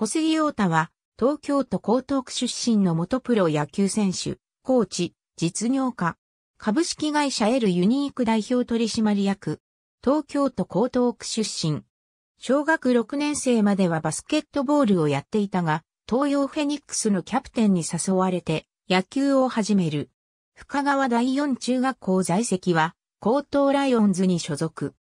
小杉陽太は、東京都江東区出身の元プロ野球選手、コーチ、実業家。株式会社 L ユニーク代表取締役。東京都江東区出身。小学6年生まではバスケットボールをやっていたが、東洋フェニックスのキャプテンに誘われて野球を始める。深川第四中学校在籍は、江東ライオンズに所属。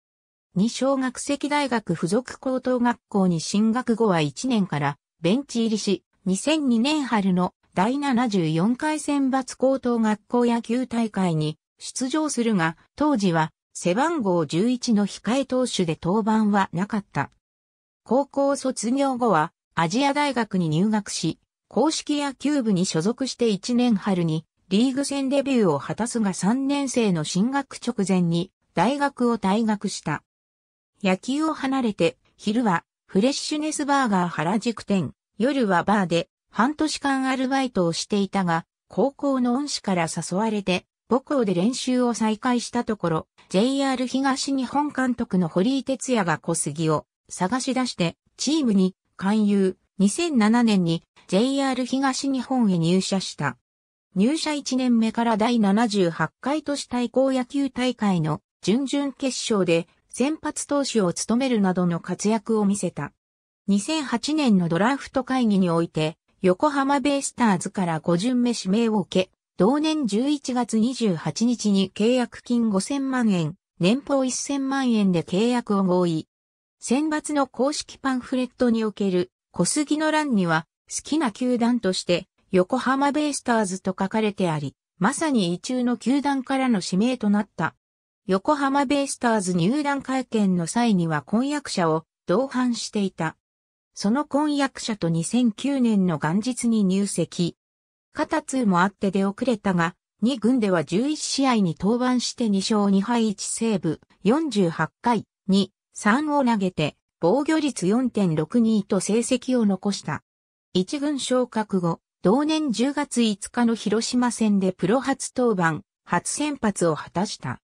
二小学籍大学附属高等学校に進学後は1年からベンチ入りし、2002年春の第74回選抜高等学校野球大会に出場するが、当時は背番号11の控え投手で登板はなかった。高校卒業後はアジア大学に入学し、公式野球部に所属して1年春にリーグ戦デビューを果たすが3年生の進学直前に大学を退学した。野球を離れて、昼はフレッシュネスバーガー原宿店、夜はバーで半年間アルバイトをしていたが、高校の恩師から誘われて、母校で練習を再開したところ、JR 東日本監督の堀井哲也が小杉を探し出して、チームに勧誘、2007年に JR 東日本へ入社した。入社1年目から第78回都市対抗野球大会の準々決勝で先発投手を務めるなどの活躍を見せた。2008年のドラフト会議において、横浜ベイスターズから5巡目指名を受け、同年11月28日に契約金5000万円、年俸1000万円で契約を合意。選抜の公式パンフレットにおける小杉の欄には好きな球団として横浜ベイスターズと書かれてあり、まさに異中の球団からの指名となった。横浜ベイスターズ入団会見の際には婚約者を同伴していた。その婚約者と2009年の元日に入籍。肩痛もあって出遅れたが、2軍では11試合に登板して2勝2敗1セーブ、48回、2、3を投げて、防御率4.62と成績を残した。1軍昇格後、同年10月5日の広島戦でプロ初登板、初先発を果たした。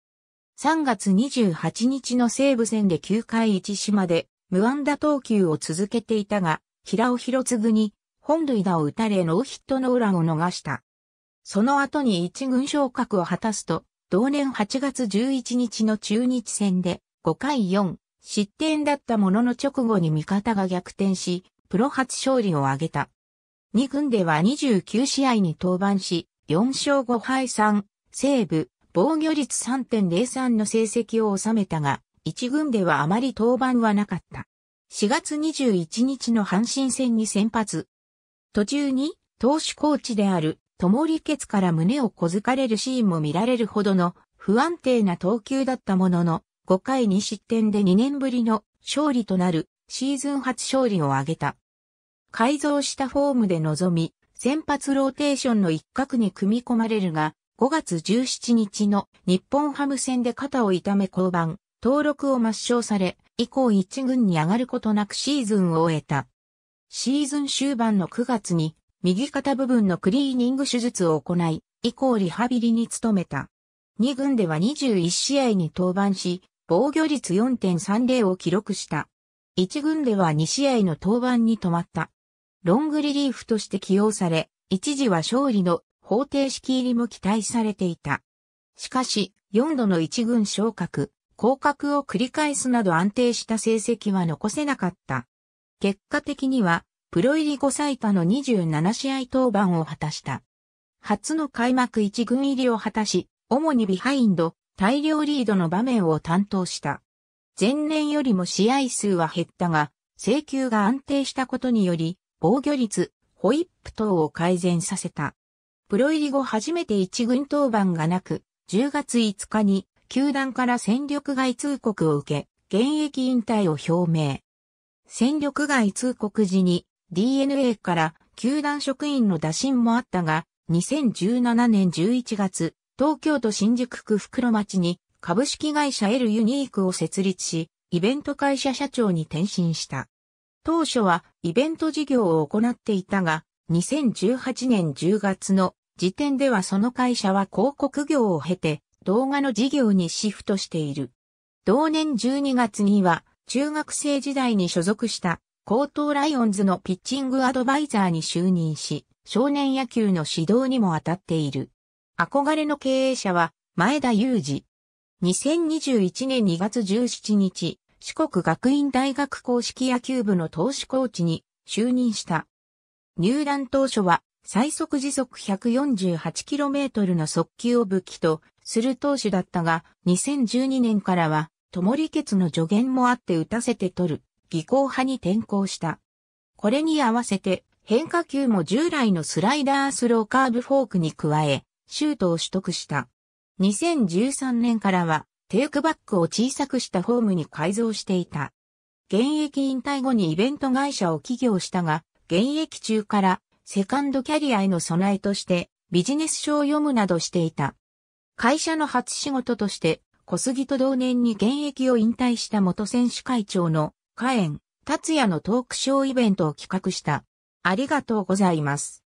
3月28日の西武戦で9回1島で無安打投球を続けていたが、平尾博次に本塁打を打たれノーヒットの裏を逃した。その後に一軍昇格を果たすと、同年8月11日の中日戦で5回4失点だったものの直後に味方が逆転し、プロ初勝利を挙げた。2軍では29試合に登板し、4勝5敗3、西武、防御率3.03の成績を収めたが、一軍ではあまり登板はなかった。4月21日の阪神戦に先発。途中に、投手コーチである、ともりケツから胸を小づかれるシーンも見られるほどの不安定な投球だったものの、5回に失点で2年ぶりの勝利となるシーズン初勝利を挙げた。改造したフォームで臨み、先発ローテーションの一角に組み込まれるが、5月17日の日本ハム戦で肩を痛め降板、登録を抹消され、以降一軍に上がることなくシーズンを終えた。シーズン終盤の9月に、右肩部分のクリーニング手術を行い、以降リハビリに努めた。2軍では21試合に登板し、防御率4.30を記録した。1軍では2試合の登板に止まった。ロングリリーフとして起用され、一時は勝利の方程式入りも期待されていた。しかし、4度の一軍昇格、降格を繰り返すなど安定した成績は残せなかった。結果的には、プロ入り5最多の27試合登板を果たした。初の開幕一軍入りを果たし、主にビハインド、大量リードの場面を担当した。前年よりも試合数は減ったが、請球が安定したことにより、防御率、ホイップ等を改善させた。プロ入り後初めて一軍登板がなく、10月5日に球団から戦力外通告を受け、現役引退を表明。戦力外通告時に DNA から球団職員の打診もあったが、2017年11月、東京都新宿区袋町に株式会社 L ユニークを設立し、イベント会社社長に転身した。当初はイベント事業を行っていたが、2018年10月の時点ではその会社は広告業を経て動画の事業にシフトしている。同年12月には中学生時代に所属した高等ライオンズのピッチングアドバイザーに就任し、少年野球の指導にも当たっている。憧れの経営者は前田裕二。2021年2月17日、四国学院大学公式野球部の投手コーチに就任した。入団当初は最速時速 148km の速球を武器とする投手だったが、2012年からは、ともり血の助言もあって打たせて取る、技巧派に転向した。これに合わせて、変化球も従来のスライダースローカーブフォークに加え、シュートを取得した。2013年からは、テイクバックを小さくしたフォームに改造していた。現役引退後にイベント会社を起業したが、現役中からセカンドキャリアへの備えとしてビジネス書を読むなどしていた。会社の初仕事として小杉と同年に現役を引退した元選手会長の火炎達也のトークショーイベントを企画した。ありがとうございます。